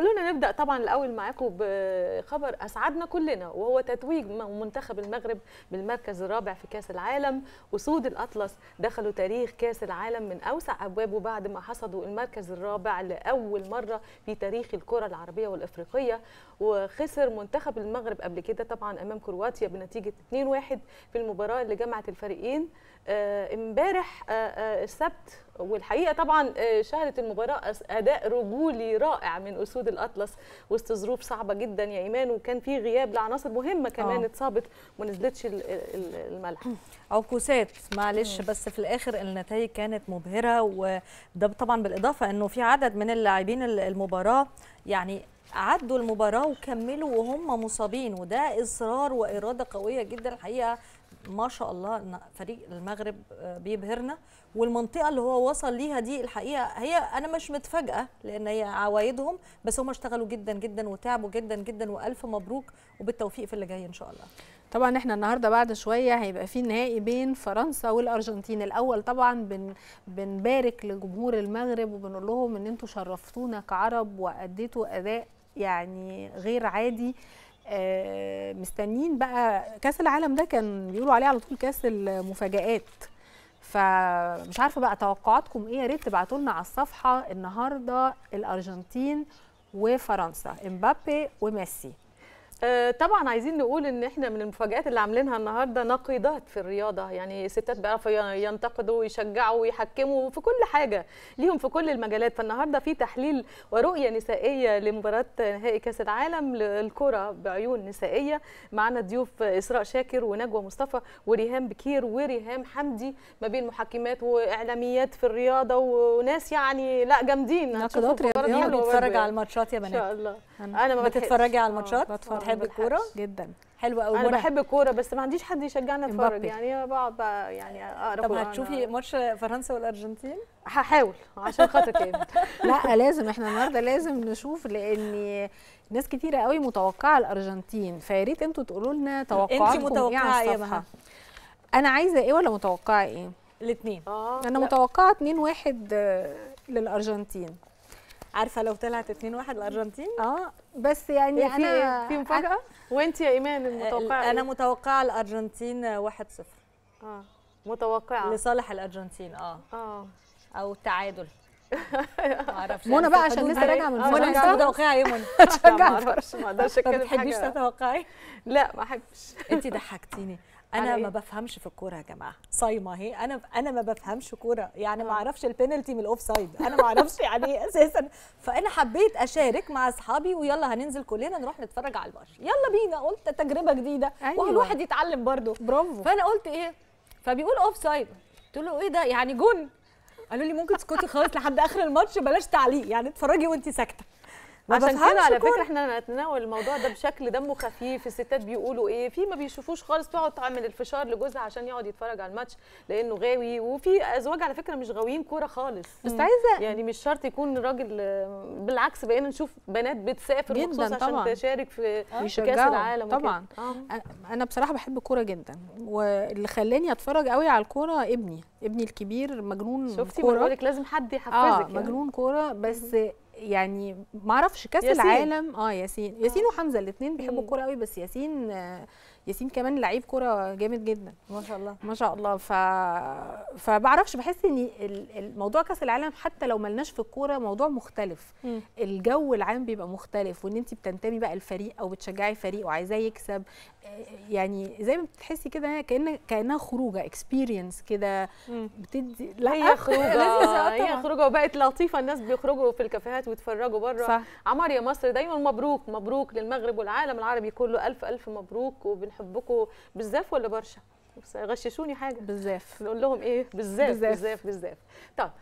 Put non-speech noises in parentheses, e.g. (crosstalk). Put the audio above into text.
خلونا نبدا طبعا الاول معاكم بخبر اسعدنا كلنا وهو تتويج منتخب المغرب بالمركز الرابع في كاس العالم وسود الاطلس دخلوا تاريخ كاس العالم من اوسع ابوابه بعد ما حصدوا المركز الرابع لاول مره في تاريخ الكره العربيه والافريقيه وخسر منتخب المغرب قبل كده طبعا امام كرواتيا بنتيجه 2-1 في المباراه اللي جمعت الفريقين آه، امبارح آه، آه، السبت والحقيقه طبعا آه، شهدت المباراه اداء رجولي رائع من اسود الاطلس وسط ظروف صعبه جدا يا ايمان وكان في غياب لعناصر مهمه كمان أوه. اتصابت وما نزلتش الملعب عكوسات معلش بس في الاخر النتائج كانت مبهره وده طبعا بالاضافه انه في عدد من اللاعبين المباراه يعني عدوا المباراه وكملوا وهم مصابين وده اصرار واراده قويه جدا الحقيقه ما شاء الله فريق المغرب آه، بيبهرنا والمنطقه اللي هو وصل ليها دي الحقيقه هي انا مش متفاجأة لان هي عوايدهم بس هم اشتغلوا جدا جدا وتعبوا جدا جدا والف مبروك وبالتوفيق في اللي جاي ان شاء الله طبعا احنا النهارده بعد شويه هيبقى في نهائي بين فرنسا والارجنتين الاول طبعا بن بنبارك لجمهور المغرب وبنقول لهم ان انتم شرفتونا كعرب واديتوا اداء يعني غير عادي آه، مستنيين بقى كاس العالم ده كان بيقولوا عليه على طول كاس المفاجآت فمش عارفه بقى توقعاتكم ايه يا ريت تبعتوا لنا على الصفحه النهارده الارجنتين وفرنسا امبابي وميسي آه، طبعا عايزين نقول ان احنا من المفاجات اللي عاملينها النهارده نقيضات في الرياضه يعني الستات بيعرفوا ينتقدوا ويشجعوا ويحكموا في كل حاجه ليهم في كل المجالات فالنهارده في تحليل ورؤيه نسائيه لمباراه نهائي كاس العالم للكره بعيون نسائيه معانا ضيوف اسراء شاكر ونجوى مصطفى وريهام بكير وريهام حمدي ما بين محكمات واعلاميات في الرياضه وناس يعني لا جامدين نقيضات رياضيه بنتفرج على الماتشات يا بنات ان شاء الله انا ما بتتفرجي على الماتشات آه، بتحب الكوره جدا حلوه قوي انا بحب الكوره بس ما عنديش حد يشجعني اتفرج يعني بقعد بقى يعني اقرا طب هتشوفي ماتش فرنسا والارجنتين هحاول عشان خاطر كده (laughs) لا لازم احنا النهارده لازم نشوف لان ناس كتيره قوي متوقعه الارجنتين فيا ريت انتوا تقولوا لنا توقعاتكم متوقع ايه على إيه الصفحه انا عايزه ايه ولا متوقعه ايه الاثنين آه انا لا. متوقعه 2 1 آه، للارجنتين عارفه لو طلعت 2-1 الارجنتين اه بس يعني إيه، في انا إيه؟ في مفاجاه وانت يا ايمان المتوقعه انا إيه؟ متوقعه الارجنتين 1-0 اه متوقعه لصالح الارجنتين اه اه او التعادل (laughs) معرفش منى بقى عشان لسه راجعه من آه، منى انت متوقعه ايه منى؟ (laughs) ما اعرفش اقدرش اتكلم حاجه ما بتحبيش تتوقعي؟ لا ما احبش انت ضحكتيني انا إيه؟ ما بفهمش في الكوره يا جماعه صايمه اهي انا انا ما بفهمش كوره يعني ما آه. اعرفش البينالتي من الاوف سايد انا ما اعرفش يعني ايه اساسا فانا حبيت اشارك مع اصحابي ويلا هننزل كلنا نروح نتفرج على الماتش يلا بينا قلت تجربه جديده أيوة. والواحد يتعلم برضه برافو فانا قلت ايه فبيقول اوف سايد قلت له ايه ده يعني جون قالوا لي ممكن تسكتي خالص لحد اخر الماتش بلاش تعليق يعني اتفرجي وانت ساكته عشان كده على فكره احنا نتناول الموضوع ده بشكل دمه خفيف الستات بيقولوا ايه في ما بيشوفوش خالص تقعد تعمل الفشار لجوزها عشان يقعد يتفرج على الماتش لانه غاوي وفي ازواج على فكره مش غاويين كوره خالص بس عايزه يعني مش شرط يكون راجل بالعكس بقينا نشوف بنات بتسافر مخصوص عشان طبعًا. تشارك في آه. كاس العالم طبعا آه. انا بصراحه بحب الكوره جدا واللي خلاني اتفرج قوي على الكوره ابني ابني الكبير مجنون كوره شفتي بقول لك لازم حد آه، يحفزك آه يعني. مجنون كوره بس يعني ما اعرفش كاس العالم اه ياسين ياسين آه. وحمزه الاثنين بيحبوا الكوره قوي بس ياسين آه ياسين كمان لعيب كوره جامد جدا ما شاء الله ما شاء الله ف فبعرفش بحس ان الموضوع كاس العالم حتى لو ملناش في الكوره موضوع مختلف م. الجو العام بيبقى مختلف وان انت بتنتمي بقى الفريق او بتشجعي فريق وعايزاه يكسب آه، يعني زي ما بتحسي كده كان كانها خروجه اكسبيرينس كده بتدي لا هي خروجه (laughs) آه، هي خروجه وبقت لطيفه الناس بيخرجوا في الكافيهات ويتفرجوا بره عمار يا مصر دايما مبروك مبروك للمغرب والعالم العربي كله الف الف مبروك وبن بنحبكم بزاف ولا برشا؟ غششوني حاجه بزاف نقول لهم ايه بزاف بزاف بزاف, بزاف. طب